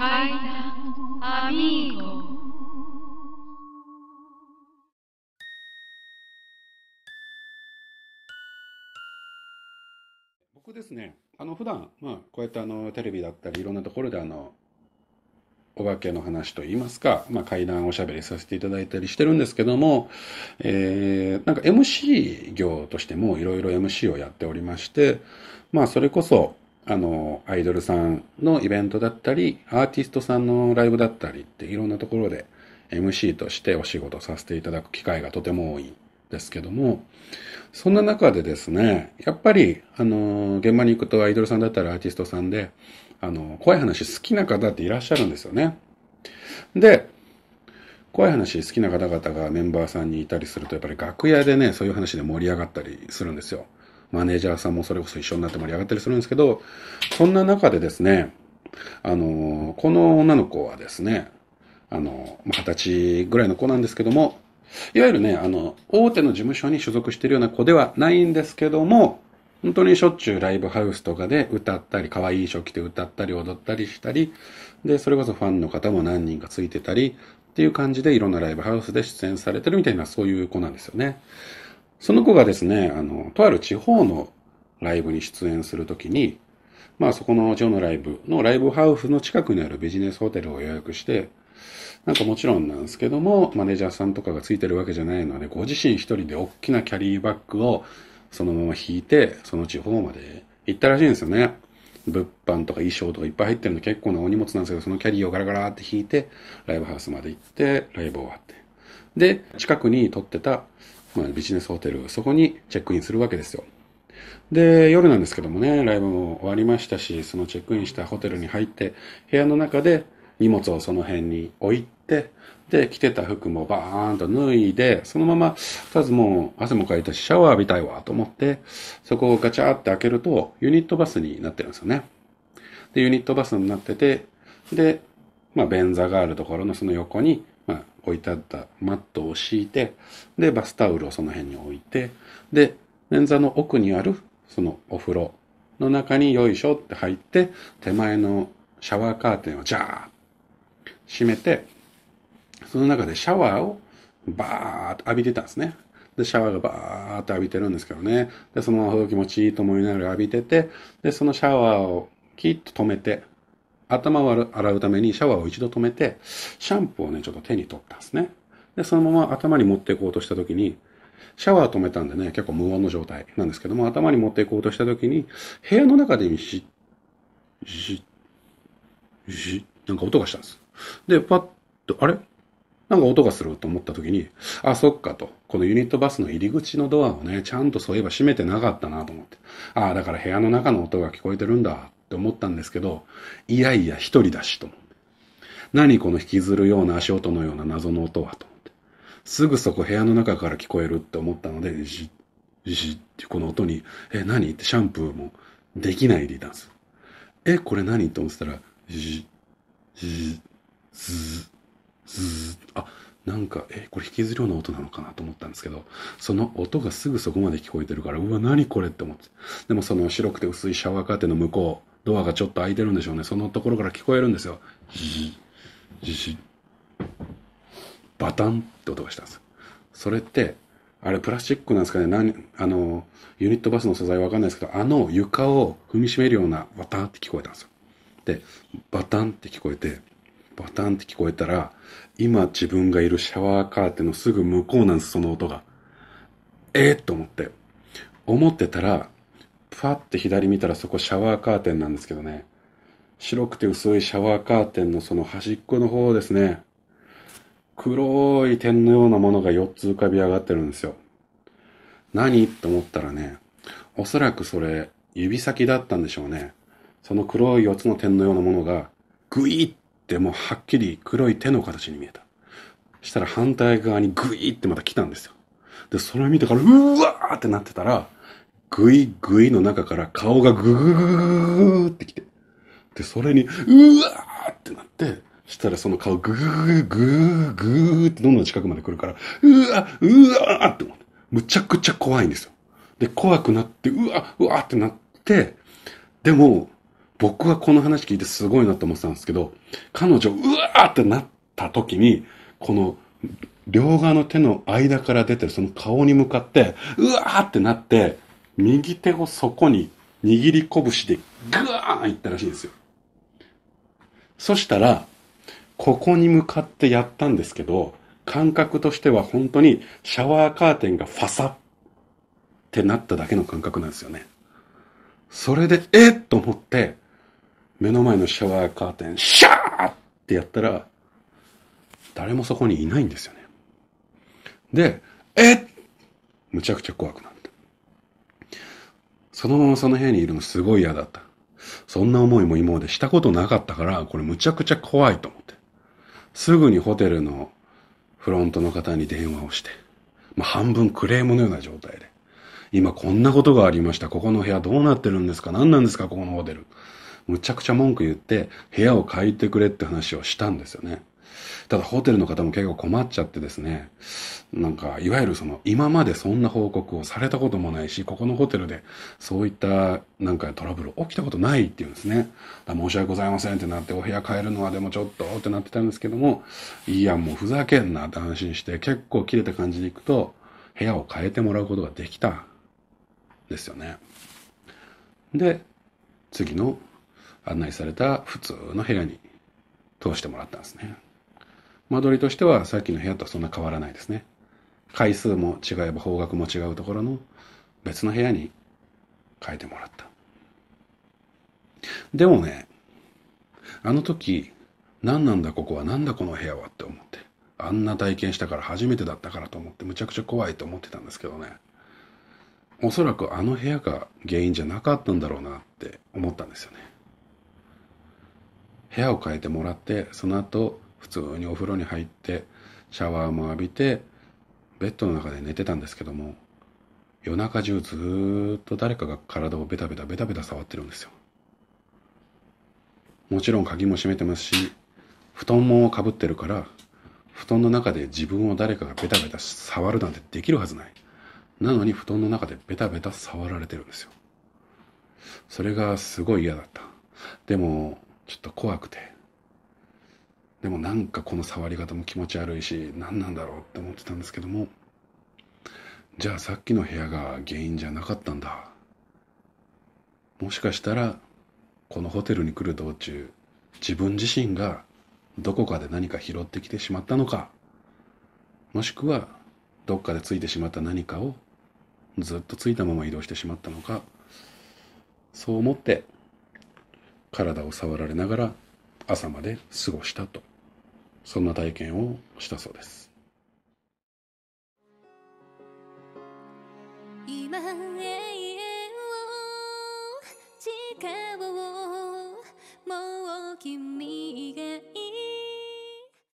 c a 僕ですね、あの普段、まあ、こうやってあのテレビだったりいろんなところであのお化けの話といいますか、まあ、階段おしゃべりさせていただいたりしてるんですけども、えー、なんか MC 業としてもいろいろ MC をやっておりまして、まあそれこそ、あの、アイドルさんのイベントだったり、アーティストさんのライブだったりっていろんなところで MC としてお仕事させていただく機会がとても多いですけども、そんな中でですね、やっぱり、あの、現場に行くとアイドルさんだったらアーティストさんで、あの、怖い話好きな方っていらっしゃるんですよね。で、怖い話好きな方々がメンバーさんにいたりすると、やっぱり楽屋でね、そういう話で盛り上がったりするんですよ。マネージャーさんもそれこそ一緒になって盛り上がったりするんですけど、そんな中でですね、あの、この女の子はですね、あの、二十歳ぐらいの子なんですけども、いわゆるね、あの、大手の事務所に所属しているような子ではないんですけども、本当にしょっちゅうライブハウスとかで歌ったり、可愛い衣装着て歌ったり踊ったりしたり、で、それこそファンの方も何人かついてたり、っていう感じでいろんなライブハウスで出演されてるみたいな、そういう子なんですよね。その子がですね、あの、とある地方のライブに出演するときに、まあそこのジョのライブのライブハウスの近くにあるビジネスホテルを予約して、なんかもちろんなんですけども、マネージャーさんとかがついてるわけじゃないので、ご自身一人で大きなキャリーバッグをそのまま引いて、その地方まで行ったらしいんですよね。物販とか衣装とかいっぱい入ってるの結構なお荷物なんですけど、そのキャリーをガラガラって引いて、ライブハウスまで行って、ライブ終わって。で、近くに撮ってたまあ、ビジネスホテル、そこにチェックインするわけですよ。で、夜なんですけどもね、ライブも終わりましたし、そのチェックインしたホテルに入って、部屋の中で荷物をその辺に置いて、で、着てた服もバーンと脱いで、そのまま、まずもう汗もかいたし、シャワー浴びたいわと思って、そこをガチャって開けると、ユニットバスになってるんですよね。で、ユニットバスになってて、で、まあ、便座があるところのその横に、置いてあったマットを敷いて、で、バスタオルをその辺に置いて、で、捻座の奥にある、そのお風呂の中によいしょって入って、手前のシャワーカーテンをジャー閉めて、その中でシャワーをバーッと浴びてたんですね。で、シャワーがバーッと浴びてるんですけどね。で、そのまま気持ちいいと思いながら浴びてて、で、そのシャワーをキッと止めて、頭を洗うためにシャワーを一度止めて、シャンプーをね、ちょっと手に取ったんですね。で、そのまま頭に持っていこうとした時に、シャワー止めたんでね、結構無音の状態なんですけども、頭に持っていこうとした時に、部屋の中でし、し、し、なんか音がしたんです。で、パッと、あれなんか音がすると思った時に、あ、そっかと。このユニットバスの入り口のドアをね、ちゃんとそういえば閉めてなかったなと思って。ああ、だから部屋の中の音が聞こえてるんだって思ったんですけど、いやいや一人だしと思って。何この引きずるような足音のような謎の音はと思って。すぐそこ部屋の中から聞こえるって思ったので、じじってこの音に、え、何ってシャンプーもできないでいたんです。え、これ何って思ってたら、じじずずあ、なんか、え、これ引きずるような音なのかなと思ったんですけど、その音がすぐそこまで聞こえてるから、うわ、何これって思って。でもその白くて薄いシャワーカーテンの向こう、ドアがちょっと開いてるんでしょうね。そのところから聞こえるんですよ。じじ、じバタンって音がしたんです。それって、あれプラスチックなんですかね、何、あの、ユニットバスの素材わかんないですけど、あの床を踏みしめるようなバタンって聞こえたんですよ。で、バタンって聞こえて、バタンって聞こえたら、今自分がいるシャワーカーテンのすぐ向こうなんです、その音が。えっと思って。思ってたら、ふわって左見たらそこシャワーカーテンなんですけどね。白くて薄いシャワーカーテンのその端っこの方ですね。黒い点のようなものが4つ浮かび上がってるんですよ。何と思ったらね、おそらくそれ指先だったんでしょうね。その黒い4つの点のようなものが、グイってもうはっきり黒い手の形に見えた。したら反対側にグイってまた来たんですよ。で、それを見てから、うわーってなってたら、ぐいぐいの中から顔がぐぐぐぐぐってきて、で、それに、うわーってなって、したらその顔ぐーぐーぐーってどんどん近くまで来るから、うわうわーって思って、むちゃくちゃ怖いんですよ。で、怖くなって、うわうわーってなって、でも、僕はこの話聞いてすごいなと思ってたんですけど、彼女、うわーってなった時に、この、両側の手の間から出てるその顔に向かって、うわーってなって、右手をそこに握り拳でグワーンいったらしいんですよ。そしたら、ここに向かってやったんですけど、感覚としては本当にシャワーカーテンがファサってなっただけの感覚なんですよね。それで、えっと思って、目の前のシャワーカーテン、シャーってやったら、誰もそこにいないんですよね。で、えっむちゃくちゃ怖くなる。そのままその部屋にいるのすごい嫌だった。そんな思いも今までしたことなかったから、これむちゃくちゃ怖いと思って。すぐにホテルのフロントの方に電話をして、まあ、半分クレームのような状態で。今こんなことがありました。ここの部屋どうなってるんですか何なんですかここのホテル。むちゃくちゃ文句言って、部屋を借りてくれって話をしたんですよね。ただホテルの方も結構困っちゃってですね、なんか、いわゆるその、今までそんな報告をされたこともないし、ここのホテルでそういったなんかトラブル起きたことないっていうんですね。申し訳ございませんってなって、お部屋変えるのはでもちょっとってなってたんですけども、いや、もうふざけんなって安心して、結構切れた感じで行くと、部屋を変えてもらうことができた。ですよね。で、次の案内された普通の部屋に通してもらったんですね。間取りとしてはさっきの部屋とそんな変わらないですね。回数も違えば方角も違うところの別の部屋に変えてもらった。でもね、あの時、何なんだここは、何だこの部屋はって思って。あんな体験したから初めてだったからと思って、むちゃくちゃ怖いと思ってたんですけどね。おそらくあの部屋が原因じゃなかったんだろうなって思ったんですよね。部屋を変えてもらって、その後、普通にお風呂に入ってシャワーも浴びてベッドの中で寝てたんですけども夜中中ずっと誰かが体をベタベタベタベタ触ってるんですよもちろん鍵も閉めてますし布団もかぶってるから布団の中で自分を誰かがベタベタ触るなんてできるはずないなのに布団の中でベタベタ触られてるんですよそれがすごい嫌だったでもちょっと怖くてでもなんかこの触り方も気持ち悪いし何なんだろうって思ってたんですけどもじゃあさっきの部屋が原因じゃなかったんだもしかしたらこのホテルに来る道中自分自身がどこかで何か拾ってきてしまったのかもしくはどっかでついてしまった何かをずっとついたまま移動してしまったのかそう思って体を触られながら朝まで過ごしたとそんな体験をしたそうです今永遠を誓おうもう君が